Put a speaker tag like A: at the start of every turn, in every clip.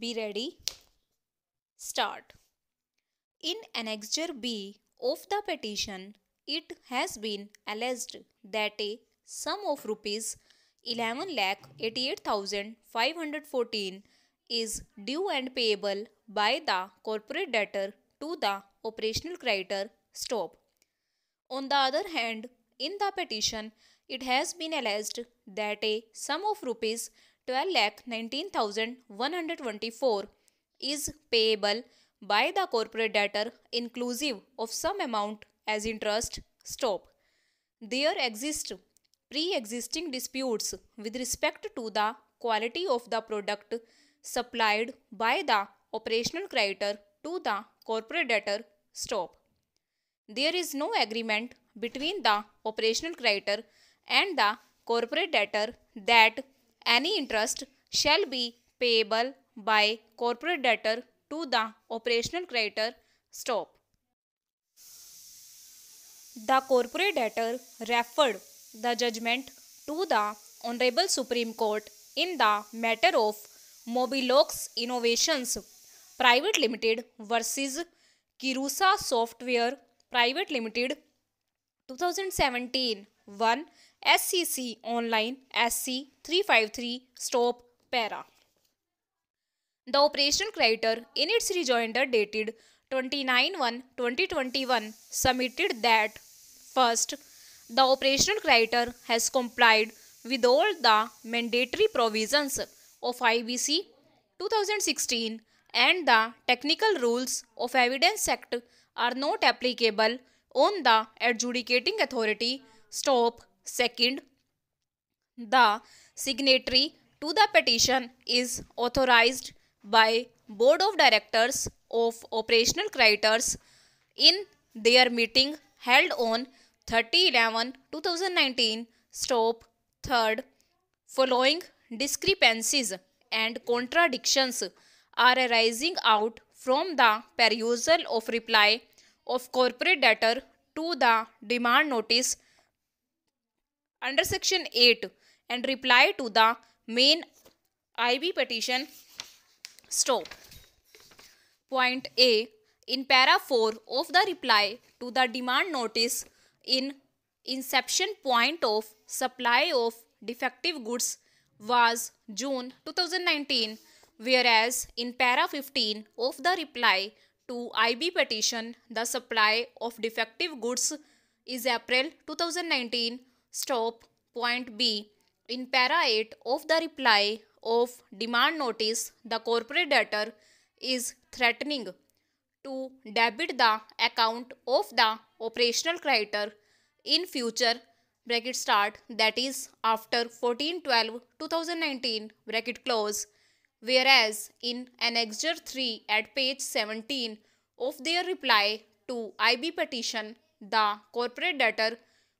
A: Be ready. Start. In Annexure B of the petition, it has been alleged that a sum of rupees 11 lakh 88,514 is due and payable by the corporate debtor to the operational creditor stop. On the other hand, in the petition, it has been alleged that a sum of rupees nineteen thousand one hundred twenty-four is payable by the corporate debtor inclusive of some amount as interest stop. There exist pre-existing disputes with respect to the quality of the product supplied by the operational creditor to the corporate debtor stop. There is no agreement between the operational creditor and the corporate debtor that any interest shall be payable by corporate debtor to the operational creditor stop the corporate debtor referred the judgment to the honorable supreme court in the matter of mobilox innovations private limited versus kirusa software private limited 2017 1 SCC Online SC353 Stop Para. The operational creditor in its rejoinder dated 29-1-2021 submitted that first, the operational creditor has complied with all the mandatory provisions of IBC 2016 and the technical rules of Evidence Act are not applicable on the adjudicating authority stop Second, the signatory to the petition is authorized by board of directors of operational creditors in their meeting held on 30 11 2019 stop third following discrepancies and contradictions are arising out from the perusal of reply of corporate debtor to the demand notice under section 8 and reply to the main IB petition. Stop. Point A. In para 4 of the reply to the demand notice in inception point of supply of defective goods was June 2019 whereas in para 15 of the reply to IB petition the supply of defective goods is April 2019 stop point B. In para 8 of the reply of demand notice, the corporate debtor is threatening to debit the account of the operational creditor in future bracket start that is after 14 12 2019 bracket close whereas in annexure 3 at page 17 of their reply to ib petition the corporate debtor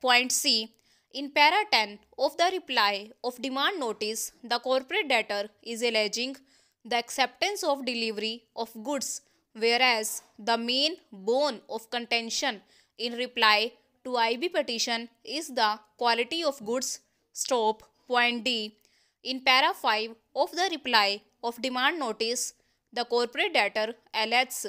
A: Point C. In para 10 of the reply of demand notice, the corporate debtor is alleging the acceptance of delivery of goods, whereas the main bone of contention in reply to IB petition is the quality of goods. Stop. Point D. In para 5 of the reply of demand notice, the corporate debtor alleges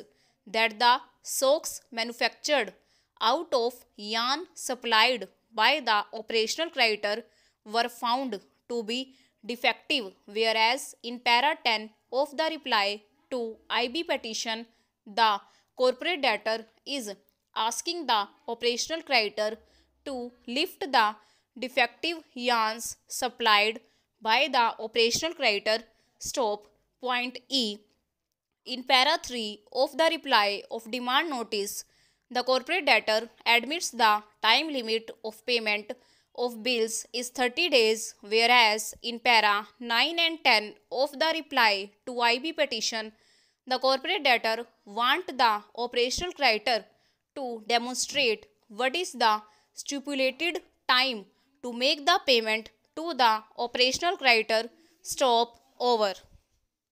A: that the socks manufactured out of yarn supplied by the operational creditor were found to be defective whereas in para 10 of the reply to IB petition the corporate debtor is asking the operational creditor to lift the defective yarns supplied by the operational creditor stop point E in para 3 of the reply of demand notice the corporate debtor admits the time limit of payment of bills is 30 days, whereas in para 9 and 10 of the reply to IB petition, the corporate debtor want the operational creditor to demonstrate what is the stipulated time to make the payment to the operational creditor stop over.